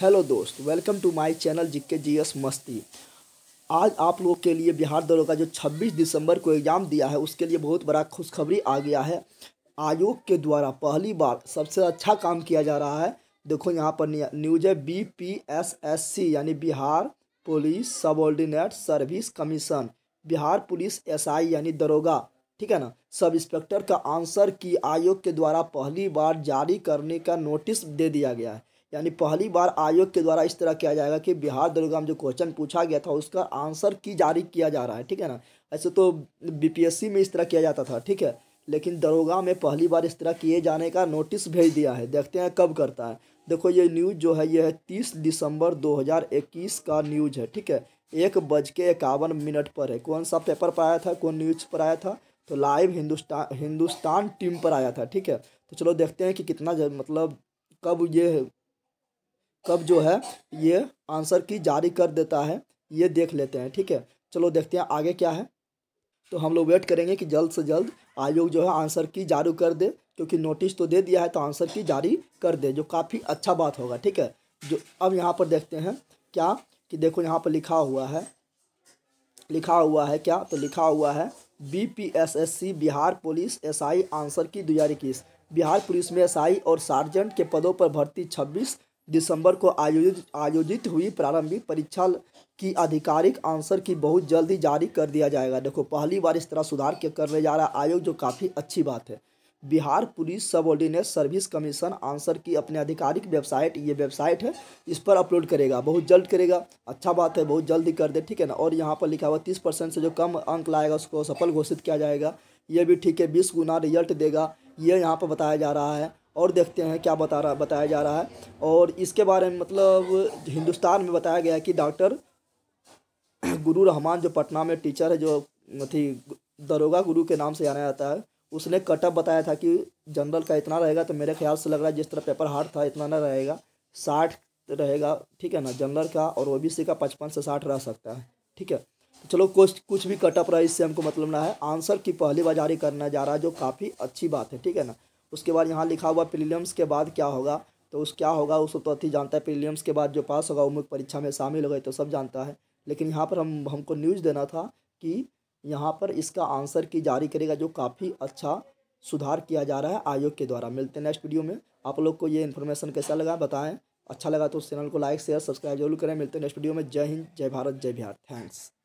hello दोस्त welcome to my channel जिक्के जी एस मस्ती आज आप लोग के लिए बिहार दरोगा का जो 26 दिसंबर को एग्ज़ाम दिया है उसके लिए बहुत बड़ा खुशखबरी आ गया है आयोग के द्वारा पहली बार सबसे अच्छा काम किया जा रहा है देखो यहाँ पर न्यूज है B P S S C यानी Bihar police subordinate service commission Bihar police I यानी दरोगा ठीक है ना सब इंस्पेक्टर का आंसर की आयोग के द्वारा पहली बार जारी करने का नोटिस दे दिया गया है यानी पहली बार आयोग के द्वारा इस तरह किया जाएगा कि बिहार दुर्गम जो क्वेश्चन पूछा गया था उसका आंसर की जारी किया जा रहा है ठीक है ना ऐसे तो बीपीएससी में इस तरह किया जाता था ठीक है लेकिन दरोगा में पहली बार इस तरह किए जाने का नोटिस भेज दिया है देखते हैं कब करता है देखो ये न्यूज़ जो है ये है तीस दिसंबर 2021 का न्यूज़ है ठीक है एक बज के इक्यावन मिनट पर है कौन सा पेपर पर आया था कौन न्यूज़ पर आया था तो लाइव हिंदुस्तान हिंदुस्तान टीम पर आया था ठीक है तो चलो देखते हैं कि कितना मतलब कब ये कब जो है ये आंसर की जारी कर देता है ये देख लेते हैं ठीक है चलो देखते हैं आगे क्या है तो हम लोग वेट करेंगे कि जल्द से जल्द आयोग जो है आंसर की जारी कर दे क्योंकि नोटिस तो दे दिया है तो आंसर की जारी कर दे जो काफ़ी अच्छा बात होगा ठीक है जो अब यहाँ पर देखते हैं क्या कि देखो यहाँ पर लिखा हुआ है लिखा हुआ है क्या तो लिखा हुआ है B P S S C Bihar police S I answer key दो हज़ार इक्कीस बिहार पुलिस में एसआई और सार्जेंट के पदों पर भर्ती छब्बीस दिसंबर को आयोजित आयोजित हुई प्रारंभिक परीक्षा की आधिकारिक आंसर की बहुत जल्दी जारी कर दिया जाएगा देखो पहली बार इस तरह सुधार के करने जा रहा आयोग जो काफ़ी अच्छी बात है Bihar police sub ordinance service commission answer key अपने आधिकारिक वेबसाइट ये वेबसाइट है इस पर अपलोड करेगा बहुत जल्द करेगा अच्छा बात है बहुत जल्दी कर दे ठीक है ना और यहाँ पर लिखा हुआ तीस परसेंट से जो कम अंक लाएगा उसको सफल घोषित किया जाएगा ये भी ठीक है बीस गुना रिजल्ट देगा ये यहाँ पर बताया जा रहा है और देखते हैं क्या बता रहा बताया जा रहा है और इसके बारे में मतलब हिंदुस्तान में बताया गया कि डॉक्टर गुरु रहमान जो पटना में टीचर है जो अथी दरोगा गुरु के नाम से जाना जाता है उसने कटअप बताया था कि जनरल का इतना रहेगा तो मेरे ख्याल से लग रहा है जिस तरह पेपर हार्ड था इतना ना रहेगा साठ रहेगा ठीक है ना जनरल का और ओ का पचपन से साठ रह सकता है ठीक है तो चलो कुछ कुछ भी कटअप रहा इससे हमको मतलब ना है आंसर की पहली बाजारी करना जा रहा है जो काफ़ी अच्छी बात है ठीक है ना उसके बाद यहाँ लिखा हुआ प्रीलियम्स के बाद क्या होगा तो उस क्या होगा उस तो अति जानता है प्रीलियम्स के बाद जो पास होगा वो मुख्य परीक्षा में शामिल हो गए तो सब जानता है लेकिन यहाँ पर हम हमको न्यूज़ देना था कि यहाँ पर इसका आंसर की जारी करेगा जो काफ़ी अच्छा सुधार किया जा रहा है आयोग के द्वारा मिलते हैं नेक्स्ट वीडियो में आप लोग को ये इन्फॉर्मेशन कैसा लगा बताएं अच्छा लगा तो उस चैनल को लाइक शेयर सब्सक्राइब जरूर करें मिलते हैं नेक्स्ट वीडियो में जय हिंद जय भारत जय बिहार थैंक्स